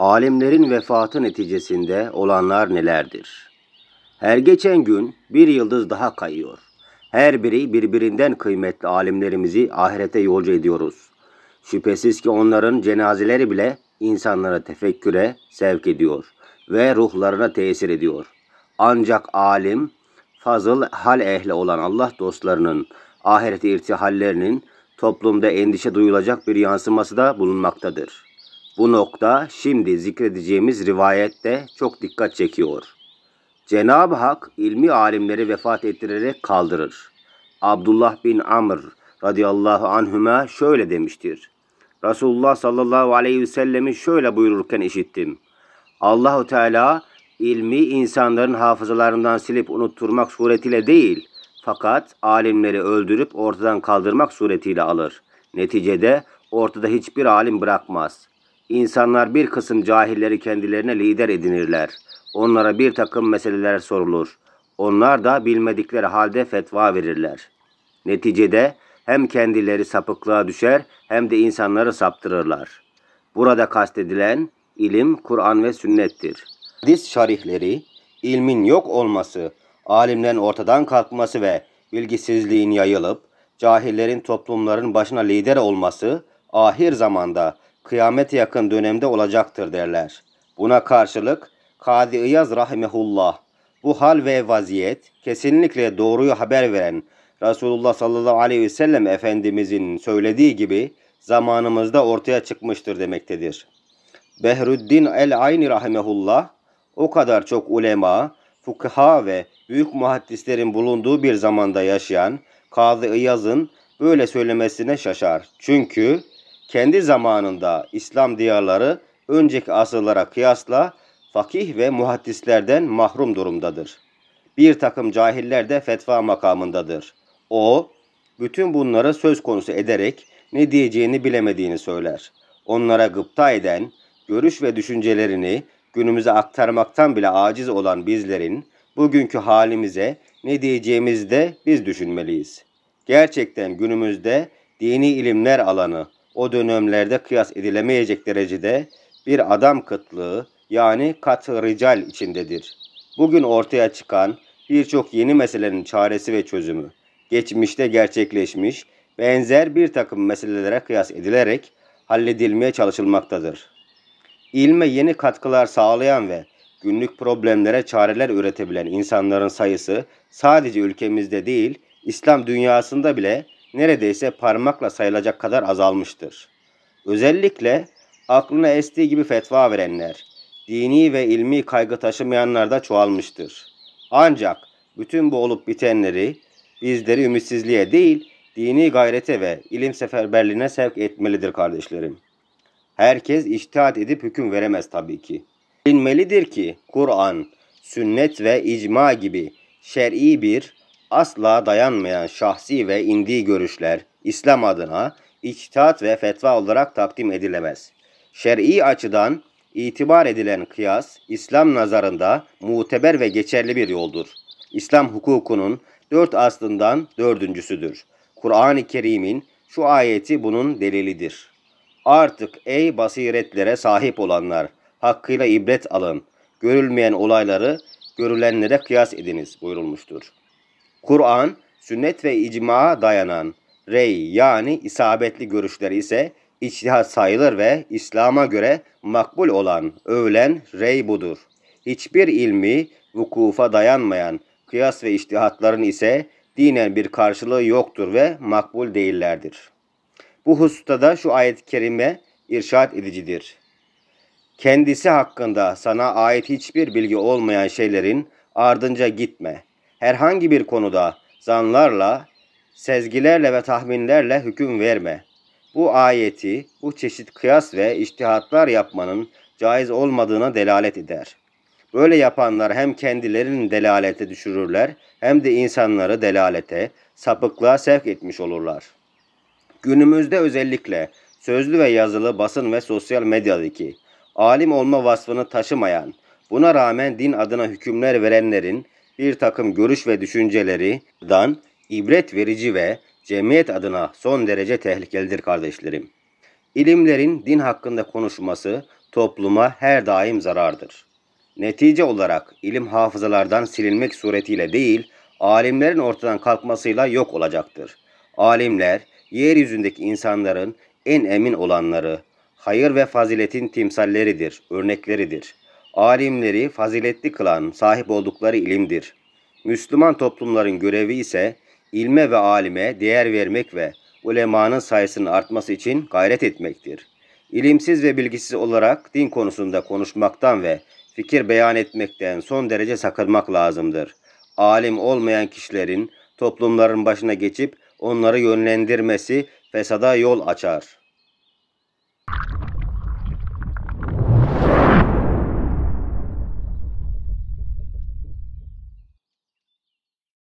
Alimlerin vefatı neticesinde olanlar nelerdir? Her geçen gün bir yıldız daha kayıyor. Her biri birbirinden kıymetli alimlerimizi ahirete yolcu ediyoruz. Şüphesiz ki onların cenazeleri bile insanlara tefekküre sevk ediyor ve ruhlarına tesir ediyor. Ancak alim, fazıl hal ehli olan Allah dostlarının ahireti irtihallerinin toplumda endişe duyulacak bir yansıması da bulunmaktadır.'' Bu nokta şimdi zikredeceğimiz rivayette çok dikkat çekiyor. Cenab-ı Hak ilmi alimleri vefat ettirerek kaldırır. Abdullah bin Amr radıyallahu anhüme şöyle demiştir. Resulullah sallallahu aleyhi ve sellemi şöyle buyururken işittim. Allahu Teala ilmi insanların hafızalarından silip unutturmak suretiyle değil, fakat alimleri öldürüp ortadan kaldırmak suretiyle alır. Neticede ortada hiçbir alim bırakmaz. İnsanlar bir kısım cahilleri kendilerine lider edinirler. Onlara bir takım meseleler sorulur. Onlar da bilmedikleri halde fetva verirler. Neticede hem kendileri sapıklığa düşer hem de insanları saptırırlar. Burada kastedilen ilim Kur'an ve sünnettir. Hadis şarihleri ilmin yok olması, alimlerin ortadan kalkması ve bilgisizliğin yayılıp cahillerin toplumların başına lider olması ahir zamanda kıyamet yakın dönemde olacaktır derler. Buna karşılık Kadı İyaz rahimehullah bu hal ve vaziyet kesinlikle doğruyu haber veren Resulullah sallallahu aleyhi ve sellem Efendimizin söylediği gibi zamanımızda ortaya çıkmıştır demektedir. Behrüddin el-Ayni rahimehullah o kadar çok ulema, fukaha ve büyük muhaddislerin bulunduğu bir zamanda yaşayan Kadı İyaz'ın böyle söylemesine şaşar. Çünkü kendi zamanında İslam diyarları önceki asırlara kıyasla fakih ve muhaddislerden mahrum durumdadır. Bir takım cahiller de fetva makamındadır. O, bütün bunları söz konusu ederek ne diyeceğini bilemediğini söyler. Onlara gıpta eden, görüş ve düşüncelerini günümüze aktarmaktan bile aciz olan bizlerin bugünkü halimize ne diyeceğimizi de biz düşünmeliyiz. Gerçekten günümüzde dini ilimler alanı o dönemlerde kıyas edilemeyecek derecede bir adam kıtlığı yani kat rical içindedir. Bugün ortaya çıkan birçok yeni meselenin çaresi ve çözümü geçmişte gerçekleşmiş benzer bir takım meselelere kıyas edilerek halledilmeye çalışılmaktadır. İlme yeni katkılar sağlayan ve günlük problemlere çareler üretebilen insanların sayısı sadece ülkemizde değil, İslam dünyasında bile neredeyse parmakla sayılacak kadar azalmıştır. Özellikle aklına estiği gibi fetva verenler, dini ve ilmi kaygı taşımayanlar da çoğalmıştır. Ancak bütün bu olup bitenleri bizleri ümitsizliğe değil, dini gayrete ve ilim seferberliğine sevk etmelidir kardeşlerim. Herkes iştihat edip hüküm veremez tabii ki. Bilmelidir ki Kur'an, sünnet ve icma gibi şer'i bir asla dayanmayan şahsi ve indi görüşler İslam adına içtihat ve fetva olarak takdim edilemez. Şer'i açıdan itibar edilen kıyas İslam nazarında muteber ve geçerli bir yoldur. İslam hukukunun dört aslından dördüncüsüdür. Kur'an-ı Kerim'in şu ayeti bunun delilidir. Artık ey basiretlere sahip olanlar hakkıyla ibret alın. Görülmeyen olayları görülenlere kıyas ediniz buyurulmuştur. Kur'an, sünnet ve icmaa dayanan rey yani isabetli görüşleri ise içtihat sayılır ve İslam'a göre makbul olan övlen rey budur. Hiçbir ilmi vukufa dayanmayan kıyas ve içtihatların ise dinen bir karşılığı yoktur ve makbul değillerdir. Bu hususta da şu ayet-i kerime irşat edicidir. Kendisi hakkında sana ait hiçbir bilgi olmayan şeylerin ardınca gitme.'' herhangi bir konuda zanlarla, sezgilerle ve tahminlerle hüküm verme. Bu ayeti bu çeşit kıyas ve iştihatlar yapmanın caiz olmadığına delalet eder. Böyle yapanlar hem kendilerini delalete düşürürler hem de insanları delalete, sapıklığa sevk etmiş olurlar. Günümüzde özellikle sözlü ve yazılı basın ve sosyal medyadaki alim olma vasfını taşımayan, buna rağmen din adına hükümler verenlerin bir takım görüş ve düşünceleri dan ibret verici ve cemiyet adına son derece tehlikelidir kardeşlerim. İlimlerin din hakkında konuşması topluma her daim zarardır. Netice olarak ilim hafızalardan silinmek suretiyle değil, alimlerin ortadan kalkmasıyla yok olacaktır. Alimler, yeryüzündeki insanların en emin olanları, hayır ve faziletin timsalleridir, örnekleridir alimleri faziletli kılan sahip oldukları ilimdir. Müslüman toplumların görevi ise ilme ve alime değer vermek ve ulemanın sayısının artması için gayret etmektir. İlimsiz ve bilgisiz olarak din konusunda konuşmaktan ve fikir beyan etmekten son derece sakınmak lazımdır. Alim olmayan kişilerin toplumların başına geçip onları yönlendirmesi fesada yol açar.